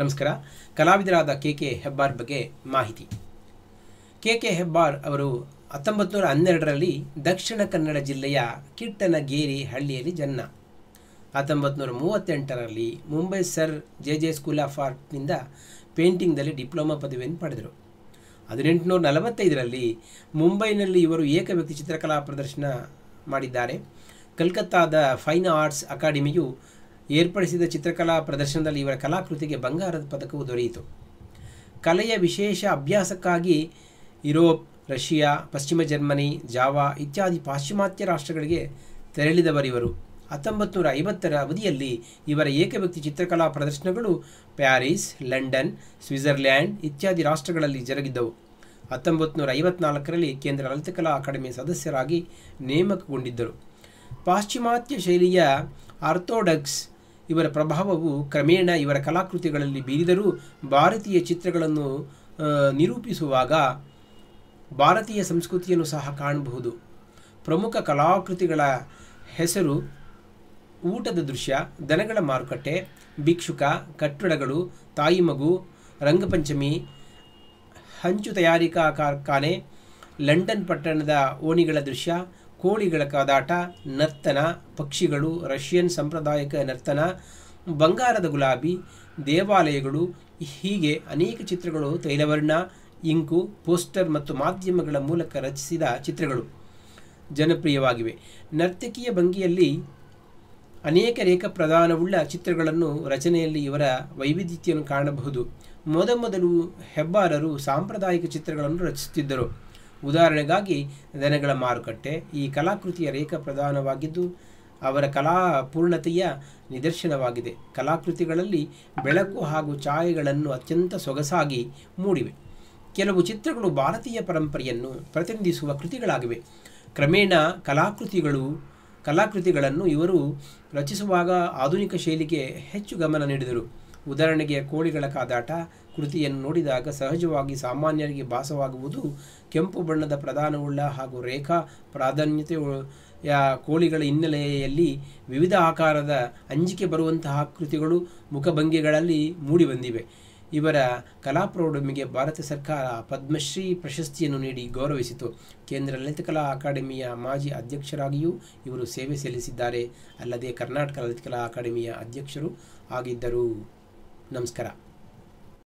ನಮಸ್ಕಾರ ಕಲಾವಿದರಾದ K K Hebbar ಬಗ್ಗೆ ಮಾಹಿತಿ ಕೆ ಕೆ ಹೆಬ್ಬಾರ್ ಅವರು ಹತ್ತೊಂಬತ್ತು ನೂರ ಹನ್ನೆರಡರಲ್ಲಿ ದಕ್ಷಿಣ ಕನ್ನಡ ಜಿಲ್ಲೆಯ ಕಿಟ್ಟನಗೇರಿ ಹಳ್ಳಿಯಲ್ಲಿ ಜನ್ಮ ಹತ್ತೊಂಬತ್ತು ನೂರ ಮೂವತ್ತೆಂಟರಲ್ಲಿ Mumbai Sir J J school of ಆರ್ಟ್ನಿಂದ ಪೇಂಟಿಂಗ್ದಲ್ಲಿ ಡಿಪ್ಲೊಮಾ ಪದವಿಯನ್ನು ಪಡೆದರು ಹದಿನೆಂಟುನೂರ ನಲವತ್ತೈದರಲ್ಲಿ ಮುಂಬೈನಲ್ಲಿ ಇವರು ಏಕ ವ್ಯಕ್ತಿ ಚಿತ್ರಕಲಾ ಪ್ರದರ್ಶನ ಮಾಡಿದ್ದಾರೆ ಕಲ್ಕತ್ತಾದ ಫೈನ್ ಆರ್ಟ್ಸ್ ಅಕಾಡೆಮಿಯು ಏರ್ಪಡಿಸಿದ ಚಿತ್ರಕಲಾ ಪ್ರದರ್ಶನದಲ್ಲಿ ಇವರ ಕಲಾಕೃತಿಗೆ ಬಂಗಾರದ ಪದಕವು ದೊರೆಯಿತು ಕಲೆಯ ವಿಶೇಷ ಅಭ್ಯಾಸಕ್ಕಾಗಿ ಯುರೋಪ್ ರಷ್ಯಾ ಪಶ್ಚಿಮ ಜರ್ಮನಿ ಜಾವಾ ಇತ್ಯಾದಿ ಪಾಶ್ಚಿಮಾತ್ಯ ರಾಷ್ಟ್ರಗಳಿಗೆ ತೆರಳಿದವರಿವರು ಹತ್ತೊಂಬತ್ತು ನೂರ ಐವತ್ತರ ಅವಧಿಯಲ್ಲಿ ಇವರ ಏಕವ್ಯಕ್ತಿ ಚಿತ್ರಕಲಾ ಪ್ರದರ್ಶನಗಳು ಪ್ಯಾರಿಸ್ ಲಂಡನ್ ಸ್ವಿಟ್ಜರ್ಲ್ಯಾಂಡ್ ಇತ್ಯಾದಿ ರಾಷ್ಟ್ರಗಳಲ್ಲಿ ಜರುಗಿದ್ದವು ಹತ್ತೊಂಬತ್ತು ನೂರ ಐವತ್ನಾಲ್ಕರಲ್ಲಿ ಕೇಂದ್ರ ಲಲಿತಕಲಾ ಅಕಾಡೆಮಿ ಸದಸ್ಯರಾಗಿ ನೇಮಕಗೊಂಡಿದ್ದರು ಪಾಶ್ಚಿಮಾತ್ಯ ಶೈಲಿಯ ಆರ್ಥೋಡಕ್ಸ್ ಇವರ ಪ್ರಭಾವವು ಕ್ರಮೇಣ ಇವರ ಕಲಾಕೃತಿಗಳಲ್ಲಿ ಬೀರಿದರೂ ಭಾರತೀಯ ಚಿತ್ರಗಳನ್ನು ನಿರೂಪಿಸುವಾಗ ಭಾರತೀಯ ಸಂಸ್ಕೃತಿಯನ್ನು ಸಹ ಕಾಣಬಹುದು ಪ್ರಮುಖ ಕಲಾಕೃತಿಗಳ ಹೆಸರು ಊಟದ ದೃಶ್ಯ ದನಗಳ ಮಾರುಕಟ್ಟೆ ಭಿಕ್ಷುಕ ಕಟ್ಟಡಗಳು ತಾಯಿ ಮಗು ರಂಗಪಂಚಮಿ ಹಂಚು ತಯಾರಿಕಾ ಕಾರ್ಖಾನೆ ಲಂಡನ್ ಪಟ್ಟಣದ ಓಣಿಗಳ ದೃಶ್ಯ ಕೋಳಿಗಳ ಕಾದಾಟ ನರ್ತನ ಪಕ್ಷಿಗಳು ರಷ್ಯನ್ ಸಾಂಪ್ರದಾಯಿಕ ನರ್ತನ ಬಂಗಾರದ ಗುಲಾಬಿ ದೇವಾಲಯಗಳು ಹೀಗೆ ಅನೇಕ ಚಿತ್ರಗಳು ತೈಲವರ್ಣ ಇಂಕು ಪೋಸ್ಟರ್ ಮತ್ತು ಮಾಧ್ಯಮಗಳ ಮೂಲಕ ರಚಿಸಿದ ಚಿತ್ರಗಳು ಜನಪ್ರಿಯವಾಗಿವೆ ನರ್ತಕಿಯ ಭಂಗಿಯಲ್ಲಿ ಅನೇಕ ರೇಖಾ ಪ್ರಧಾನವುಳ್ಳ ಚಿತ್ರಗಳನ್ನು ರಚನೆಯಲ್ಲಿ ಇವರ ವೈವಿಧ್ಯತೆಯನ್ನು ಕಾಣಬಹುದು ಮೊದಮೊದಲು ಹೆಬ್ಬಾರರು ಸಾಂಪ್ರದಾಯಿಕ ಚಿತ್ರಗಳನ್ನು ರಚಿಸುತ್ತಿದ್ದರು ಉದಾಹರಣೆಗಾಗಿ ದನಗಳ ಮಾರುಕಟ್ಟೆ ಈ ಕಲಾಕೃತಿಯ ರೇಖಾ ಪ್ರಧಾನವಾಗಿದ್ದು ಅವರ ಕಲಾ ಪೂರ್ಣತೆಯ ನಿದರ್ಶನವಾಗಿದೆ ಕಲಾಕೃತಿಗಳಲ್ಲಿ ಬೆಳಕು ಹಾಗೂ ಛಾಯೆಗಳನ್ನು ಅತ್ಯಂತ ಸೊಗಸಾಗಿ ಮೂಡಿವೆ ಕೆಲವು ಚಿತ್ರಗಳು ಭಾರತೀಯ ಪರಂಪರೆಯನ್ನು ಪ್ರತಿನಿಧಿಸುವ ಕೃತಿಗಳಾಗಿವೆ ಕ್ರಮೇಣ ಕಲಾಕೃತಿಗಳು ಕಲಾಕೃತಿಗಳನ್ನು ಇವರು ರಚಿಸುವಾಗ ಆಧುನಿಕ ಶೈಲಿಗೆ ಹೆಚ್ಚು ಗಮನ ನೀಡಿದರು ಉದಾಹರಣೆಗೆ ಕೋಳಿಗಳ ಕಾದಾಟ ಕೃತಿಯನ್ನು ನೋಡಿದಾಗ ಸಹಜವಾಗಿ ಸಾಮಾನ್ಯರಿಗೆ ಭಾಸವಾಗುವುದು ಕೆಂಪು ಬಣ್ಣದ ಪ್ರಧಾನವುಳ್ಳ ಹಾಗೂ ರೇಖಾ ಪ್ರಾಧಾನ್ಯತೆ ಕೋಳಿಗಳ ಹಿನ್ನೆಲೆಯಲ್ಲಿ ವಿವಿಧ ಆಕಾರದ ಅಂಜಿಕೆ ಬರುವಂತಹ ಕೃತಿಗಳು ಮುಖಭಂಗಿಗಳಲ್ಲಿ ಮೂಡಿಬಂದಿವೆ ಇವರ ಕಲಾ ಪ್ರೌಢಮಿಗೆ ಭಾರತ ಸರ್ಕಾರ ಪದ್ಮಶ್ರೀ ಪ್ರಶಸ್ತಿಯನ್ನು ನೀಡಿ ಗೌರವಿಸಿತು ಕೇಂದ್ರ ಲಲಿತಕಲಾ ಅಕಾಡೆಮಿಯ ಮಾಜಿ ಅಧ್ಯಕ್ಷರಾಗಿಯೂ ಇವರು ಸೇವೆ ಸಲ್ಲಿಸಿದ್ದಾರೆ ಅಲ್ಲದೆ ಕರ್ನಾಟಕ ಲಲಿತಕಲಾ ಅಕಾಡೆಮಿಯ ಅಧ್ಯಕ್ಷರು ಆಗಿದ್ದರು ನಮಸ್ಕಾರ